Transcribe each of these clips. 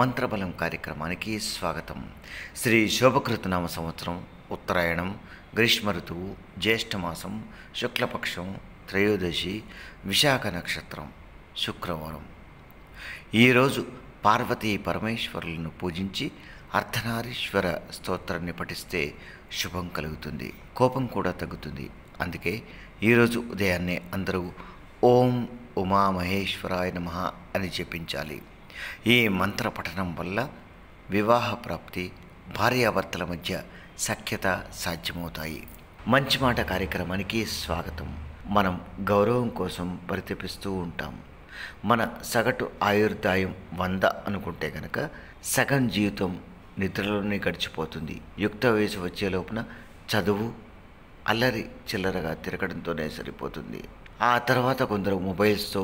మంత్రబలం కార్యక్రమానికి స్వాగతం శ్రీ శోభకృతనామ సంవత్సరం ఉత్తరాయణం గ్రీష్మ ఋతువు జ్యేష్ఠమాసం శుక్లపక్షం త్రయోదశి విశాఖ నక్షత్రం శుక్రవారం ఈరోజు పార్వతీ పరమేశ్వరులను పూజించి అర్ధనారీశ్వర స్తోత్రాన్ని పఠిస్తే శుభం కలుగుతుంది కోపం కూడా తగ్గుతుంది అందుకే ఈరోజు ఉదయాన్నే అందరూ ఓం ఉమామహేశ్వరాయ నమ అని చెప్పించాలి ఈ మంత్ర పఠనం వల్ల వివాహ ప్రాప్తి భార్యాభర్తల మధ్య సఖ్యత సాధ్యమవుతాయి మంచి మాట కార్యక్రమానికి స్వాగతం మనం గౌరవం కోసం పరితపిస్తూ ఉంటాం మన సగటు ఆయుర్దాయం వంద అనుకుంటే కనుక సగం జీవితం నిద్రలోనే గడిచిపోతుంది యుక్త వయసు వచ్చే లోపల చదువు అల్లరి చిల్లరగా తిరగడంతోనే సరిపోతుంది ఆ తర్వాత కొందరు మొబైల్స్తో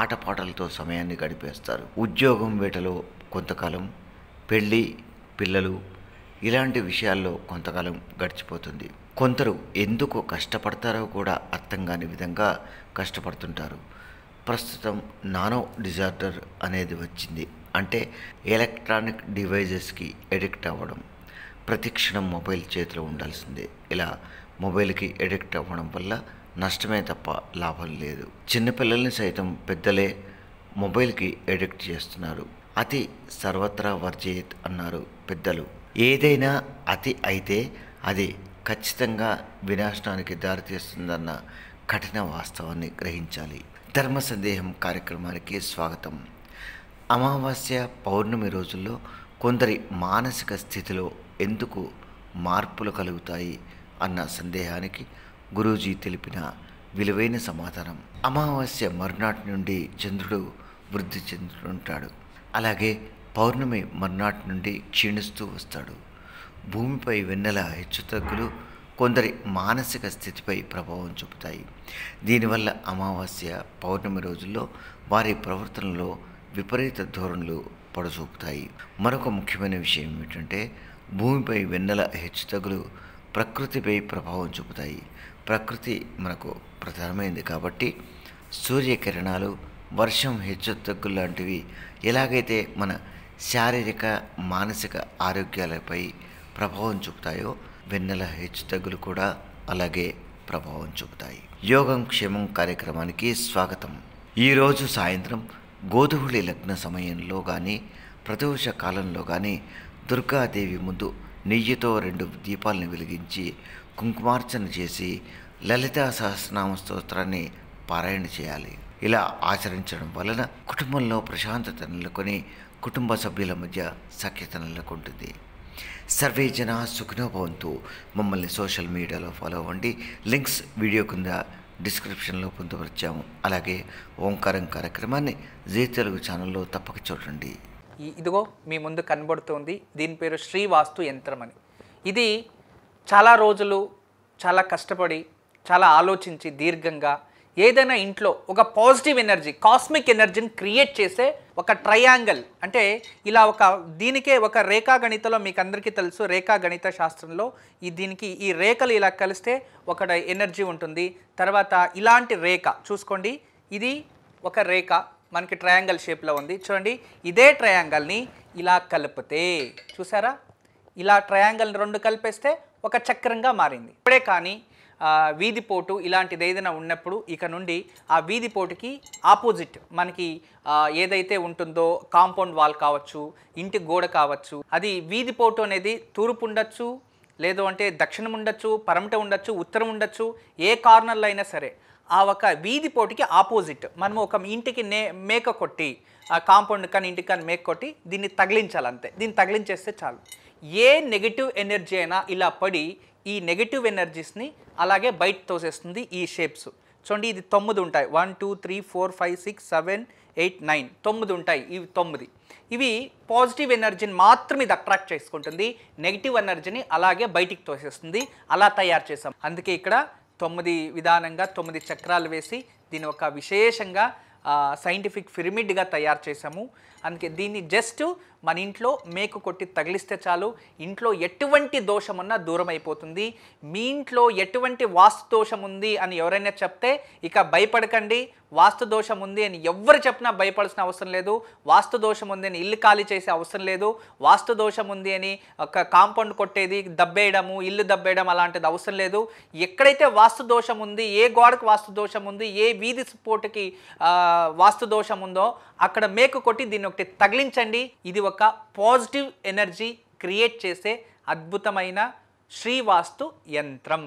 ఆటపాటలతో సమయాన్ని గడిపేస్తారు ఉద్యోగం వేటలో కొంతకాలం పెళ్ళి పిల్లలు ఇలాంటి విషయాల్లో కొంతకాలం గడిచిపోతుంది కొందరు ఎందుకు కష్టపడతారో కూడా అర్థం కాని విధంగా కష్టపడుతుంటారు ప్రస్తుతం నానో డిజార్డర్ అనేది వచ్చింది అంటే ఎలక్ట్రానిక్ డివైజెస్కి ఎడిక్ట్ అవ్వడం ప్రతిక్షణం మొబైల్ చేతిలో ఉండాల్సిందే ఇలా మొబైల్కి ఎడిక్ట్ అవ్వడం వల్ల నష్టమే తప్ప లాభం లేదు చిన్నపిల్లల్ని సైతం పెద్దలే మొబైల్కి ఎడిక్ట్ చేస్తున్నారు అతి సర్వత్రా వర్జేత్ అన్నారు పెద్దలు ఏదైనా అతి అయితే అది ఖచ్చితంగా వినాశనానికి దారితీస్తుందన్న కఠిన వాస్తవాన్ని గ్రహించాలి ధర్మ సందేహం కార్యక్రమానికి స్వాగతం అమావాస్య పౌర్ణమి రోజుల్లో కొందరి మానసిక స్థితిలో ఎందుకు మార్పులు కలుగుతాయి అన్న సందేహానికి గురూజీ తెలిపిన విలువైన సమాధానం అమావాస్య మరునాటి నుండి చంద్రుడు వృద్ధి చెందుతుంటాడు అలాగే పౌర్ణమి మర్నాటి నుండి క్షీణిస్తూ వస్తాడు భూమిపై వెన్నెల హెచ్చుతగ్గులు కొందరి మానసిక స్థితిపై ప్రభావం చూపుతాయి దీనివల్ల అమావాస్య పౌర్ణమి రోజుల్లో వారి ప్రవర్తనలో విపరీత ధోరణులు పడచూపుతాయి మరొక ముఖ్యమైన విషయం ఏమిటంటే భూమిపై వెన్నెల హెచ్చుతగ్గులు ప్రకృతిపై ప్రభావం చూపుతాయి ప్రకృతి మనకు ప్రధానమైంది కాబట్టి సూర్యకిరణాలు వర్షం హెచ్చుతగ్గులు లాంటివి ఎలాగైతే మన శారీరక మానసిక ఆరోగ్యాలపై ప్రభావం చూపుతాయో వెన్నెల హెచ్చుతగ్గులు కూడా అలాగే ప్రభావం చూపుతాయి యోగం క్షేమం కార్యక్రమానికి స్వాగతం ఈరోజు సాయంత్రం గోధువుళి లగ్న సమయంలో కానీ ప్రదోష కాలంలో కానీ దుర్గాదేవి ముందు నెయ్యితో రెండు దీపాలను వెలిగించి కుంకుమార్చన చేసి లలితా సహస్రనామ స్తోత్రాన్ని పారాయణ చేయాలి ఇలా ఆచరించడం వలన కుటుంబంలో ప్రశాంతత నెలకొని కుటుంబ సభ్యుల మధ్య సఖ్యత నెలకొంటుంది సర్వే జన సుఖినోభవంతు మమ్మల్ని సోషల్ మీడియాలో ఫాలో అవ్వండి లింక్స్ వీడియో కింద డిస్క్రిప్షన్లో పొందుపరిచాము అలాగే ఓంకారం కార్యక్రమాన్ని జీ తెలుగు ఛానల్లో తప్పక చూడండి ఇదిగో మీ ముందు కనబడుతుంది దీని పేరు శ్రీవాస్తు యంత్రం అని ఇది చాలా రోజులు చాలా కష్టపడి చాలా ఆలోచించి దీర్ఘంగా ఏదైనా ఇంట్లో ఒక పాజిటివ్ ఎనర్జీ కాస్మిక్ ఎనర్జీని క్రియేట్ చేసే ఒక ట్రయాంగిల్ అంటే ఇలా ఒక దీనికే ఒక రేఖా గణితలో మీకు అందరికీ తెలుసు రేఖా గణిత శాస్త్రంలో ఈ దీనికి ఈ రేఖలు ఇలా కలిస్తే ఒక ఎనర్జీ ఉంటుంది తర్వాత ఇలాంటి రేఖ చూసుకోండి ఇది ఒక రేఖ మనకి ట్రయాంగల్ షేప్లో ఉంది చూడండి ఇదే ట్రయాంగల్ని ఇలా కలిపితే చూసారా ఇలా ట్రయాంగల్ రెండు కలిపేస్తే ఒక చక్రంగా మారింది ఇప్పుడే కానీ వీధిపోటు ఇలాంటిది ఏదైనా ఉన్నప్పుడు ఇక నుండి ఆ వీధి పోటుకి ఆపోజిట్ మనకి ఏదైతే ఉంటుందో కాంపౌండ్ వాల్ కావచ్చు ఇంటి గోడ కావచ్చు అది వీధి పోటు అనేది తూర్పు ఉండొచ్చు లేదు అంటే దక్షిణం ఉండొచ్చు పరమట ఉండొచ్చు ఉత్తరం ఉండొచ్చు ఏ కార్నర్లో అయినా సరే ఆ ఒక వీధి పోటీకి ఆపోజిట్ మనం ఒక ఇంటికి నే మేక కొట్టి ఆ కాంపౌండ్ కానీ ఇంటికి కానీ మేక కొట్టి దీన్ని తగిలించాలంతే దీన్ని తగిలించేస్తే చాలు ఏ నెగిటివ్ ఎనర్జీ అయినా ఇలా పడి ఈ నెగిటివ్ ఎనర్జీస్ని అలాగే బయట తోసేస్తుంది ఈ షేప్స్ చూడండి ఇది తొమ్మిది ఉంటాయి one two three four five six seven eight nine తొమ్మిది ఉంటాయి ఇవి తొమ్మిది ఇవి పాజిటివ్ ఎనర్జీని మాత్రమే ఇది అట్రాక్ట్ చేసుకుంటుంది నెగిటివ్ ఎనర్జీని అలాగే బయటికి తోసేస్తుంది అలా తయారు చేసాం అందుకే ఇక్కడ తొమ్మిది విధానంగా తొమ్మిది చక్రాలు వేసి దీని ఒక విశేషంగా సైంటిఫిక్ పిరమిడ్గా తయారు చేశాము అందుకే దీన్ని జస్ట్ మన ఇంట్లో మేకు కొట్టి తగిలిస్తే చాలు ఇంట్లో ఎటువంటి దోషం ఉన్నా దూరం అయిపోతుంది మీ ఇంట్లో ఎటువంటి వాస్తు దోషం ఉంది అని ఎవరైనా చెప్తే ఇక భయపడకండి వాస్తు దోషం ఉంది అని ఎవ్వరు చెప్పినా భయపడాల్సిన అవసరం లేదు వాస్తు దోషం ఉంది అని ఇల్లు ఖాళీ చేసే అవసరం లేదు వాస్తు దోషం ఉంది అని ఒక కాంపౌండ్ కొట్టేది దబ్బేయడము ఇల్లు దబ్బేయడం అలాంటిది అవసరం లేదు ఎక్కడైతే వాస్తు దోషం ఉంది ఏ గోడకు వాస్తు దోషం ఉంది ఏ వీధి సపోర్ట్కి వాస్తు దోషం ఉందో అక్కడ మేకు కొట్టి దీన్ని ఒకటి తగిలించండి ఇది ఒక పాజిటివ్ ఎనర్జీ క్రియేట్ చేసే అద్భుతమైన శ్రీవాస్తు యంత్రం